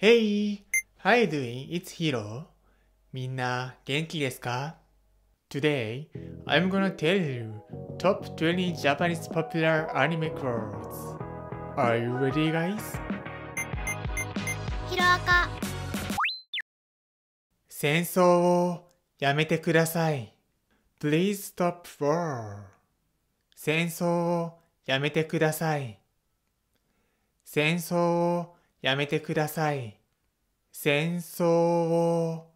Hey! How you doing? It's Hiro. みんな元気ですか Today, I'm gonna tell you top 20 Japanese popular anime quotes. Are you ready, guys? h i ヒロアカ戦争をやめてください。Please stop war. 戦争をやめてください。戦争をやめてください。戦争を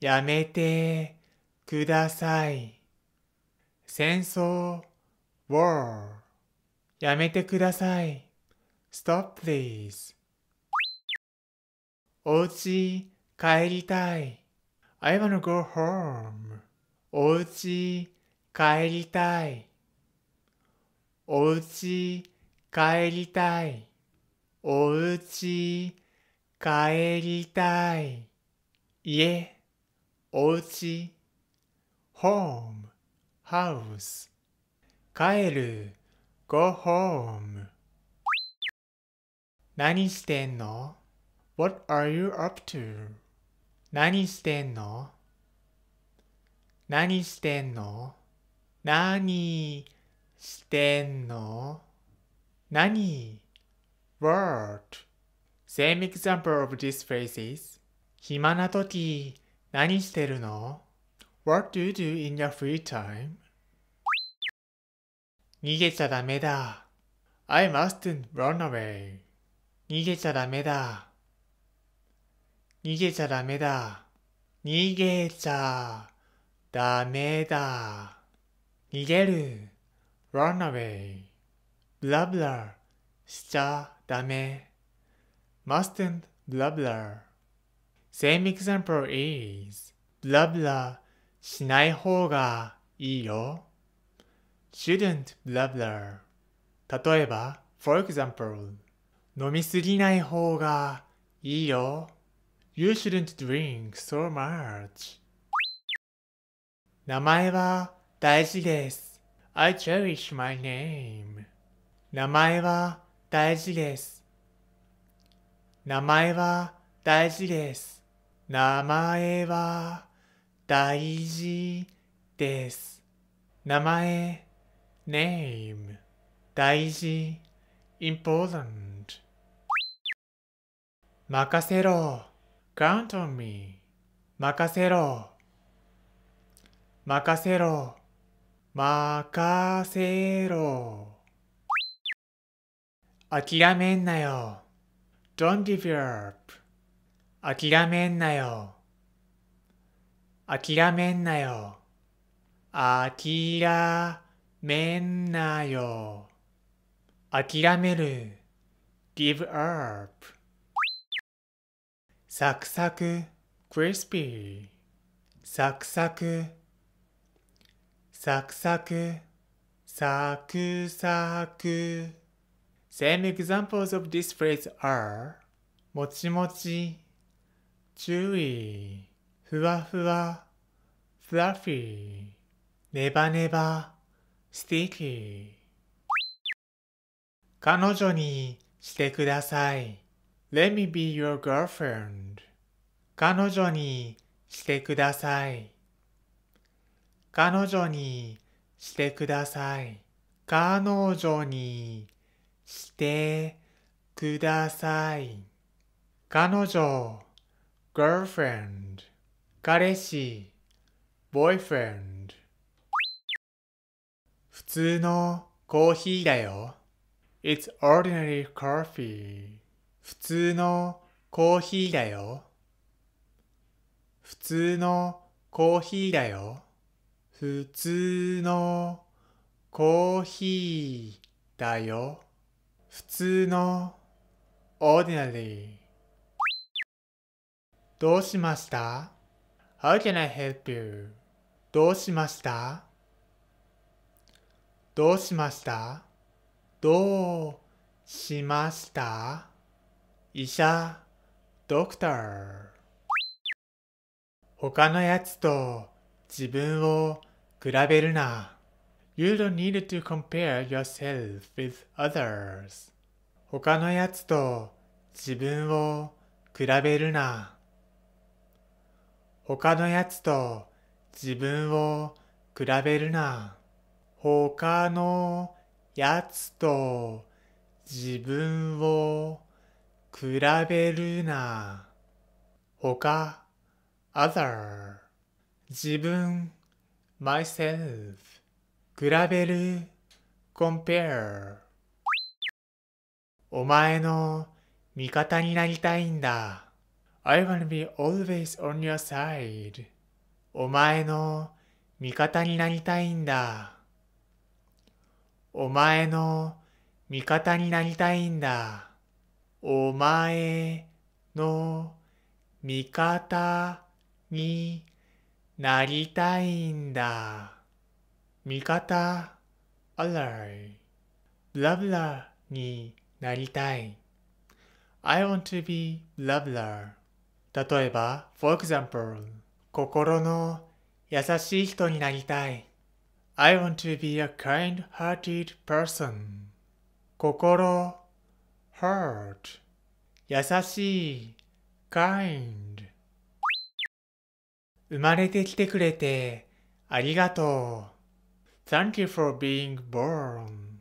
やめてください。戦争 war やめてください。stop please お家帰りたい。I wanna go home お家帰りたい。お家帰りたい。おうち帰りたい。家、おうち。home, house. 帰る、go home. 何してんの ?What are you up to? 何してんの何してんの何してんの何 word. Same example of this phrase is 暇な時何してるの ?What do you do in your free time? 逃げちゃダメだ。I mustn't run away. 逃げちゃダメだ。逃げちゃダメだ。逃げちゃダメだ。逃げる。run away. ブラブラしちゃダメ mustn't blah blah same example is blah blah しない方がいいよ shouldn't blah blah 例えば for example 飲みすぎない方がいいよ You shouldn't drink so much 名前は大事です I cherish my name 名前は大事です。名前は大事です。名前は大事です。名前 name 大事 important 任せろ count on me 任せろ任せろ任せろ諦めんなよ。Don't give up. 諦めんなよ。諦めんなよ。諦めんなよ。諦める。give up. サクサク crispy. サクサク。サクサク。サクサク。s a m e examples of this phrase are もちもち、注意、ふわふわ、fluffy、ネバネバ、sticky。彼女にしてください。Let me be your girlfriend. 彼女にしてください。彼女にしてください。彼女にしてください。彼女 girlfriend 彼氏 boyfriend 普通のコーヒーだよ。It's ordinary coffee 普通のコーヒーだよ。普通のコーヒーだよ。普通のコーヒーだよ。普通の ordinary どうしました ?How can I help you? どうしましたどうしましたどうしました医者ドクター他のやつと自分を比べるな。You don't need to compare yourself with others. 他のやつと自分を比べるな。他のやつと自分を比べるな。他のやつと自分を比べるな。他、other。自分、myself。比べる compare お前の味方になりたいんだ I wanna be always on your side お前の味方になりたいんだお前の味方になりたいんだ。お前の味方になりたいんだ。味方アライブラブラになりたい I want to be loveler 例えば for example 心の優しい人になりたい I want to be a kind-hearted person 心 heart 優しい kind 生まれてきてくれてありがとう Thank you for being born.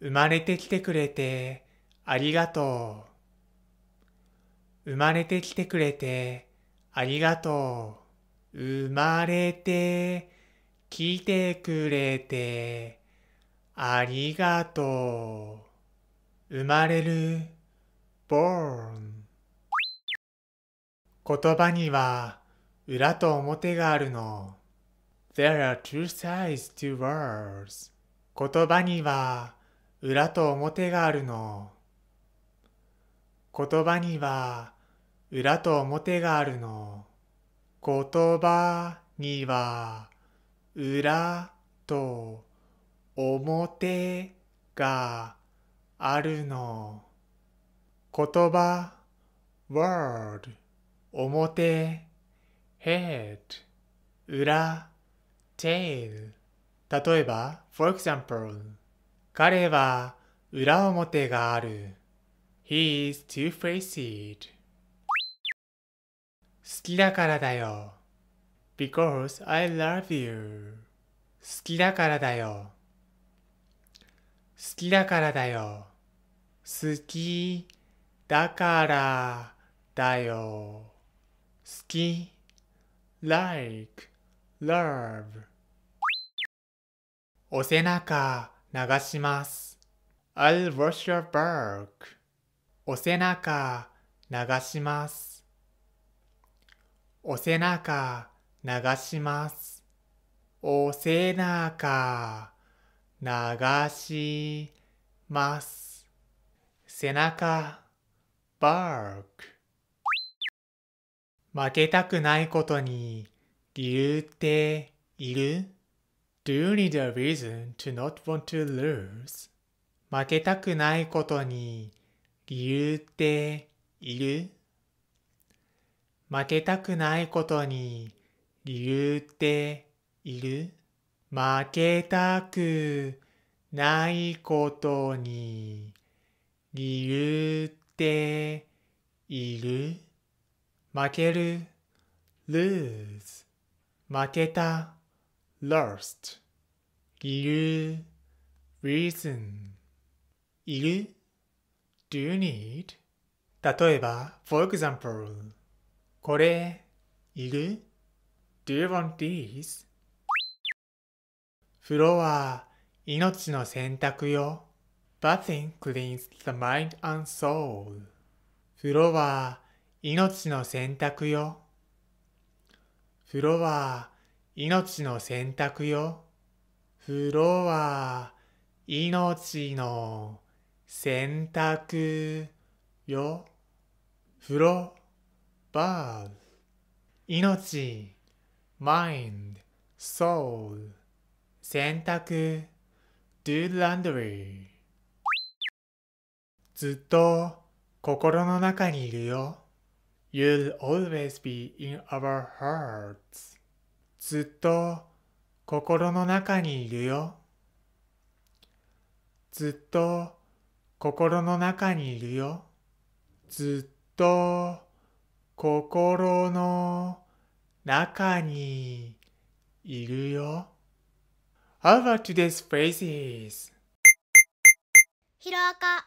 生まれてきてくれてありがとう。生まれてきてくれてありがとう。生まれてきてくれてありがとう。生まれる born 言葉には裏と表があるの。There are two sides to words. 言葉には裏と表があるの。言葉には裏と表があるの。言葉には裏と表があるの。言葉 word 表 head 裏 tail 例えば for example 彼は裏表がある He is two-faced 好きだからだよ Because I love you 好きだからだよ好きだからだよ好きだからだよ好き like love お背中流します I'll wash your back お背中流しますお背中流しますお背中流します背中 bark 負けたくないことに理由っている ?Do you need a reason to not want to lose? 負けたくないことに理由っている負けたくないことに理由っている負けたくないことに理由っている負ける lose 負けた lost 理由 reason いる do you need 例えば for example これいる do you want these 風呂は命の洗濯よ bathing cleans the mind and soul 風呂は命の洗濯よ風呂は命の洗濯よ。風呂は命の洗濯よ。風呂、バー、命、マインド、ソウ u 洗濯、ずっと心の中にいるよ。You'll always be in our hearts. ずっと心の中にいるよ。ずっと心の中にいるよ。ずっと心の中にいるよ。How about today's phrases? ヒロアカ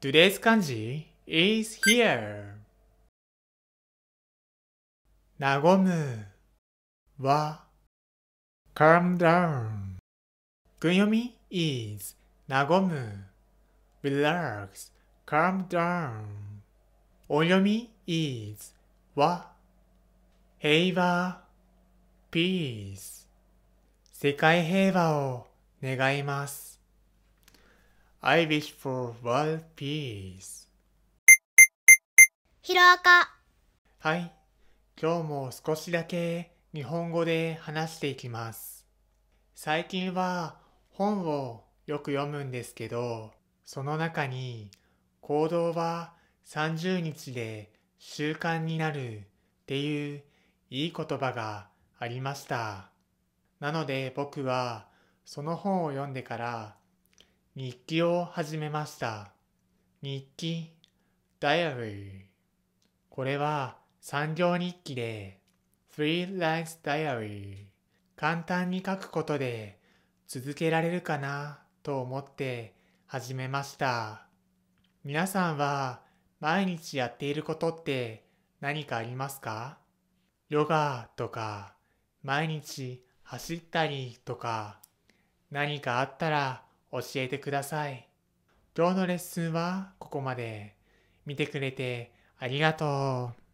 Today's kanji is here. なごむは calm down 訓読み is なごむ relax calm down 音読み is は平和 peace 世界平和を願います I wish for world peace ひろあかはい今日も少しだけ日本語で話していきます。最近は本をよく読むんですけど、その中に行動は30日で習慣になるっていういい言葉がありました。なので僕はその本を読んでから日記を始めました。日記、ダイアリー。これは産業日記で Three Lines Diary 簡単に書くことで続けられるかなと思って始めました。皆さんは毎日やっていることって何かありますかヨガとか毎日走ったりとか何かあったら教えてください。今日のレッスンはここまで。見てくれてありがとう。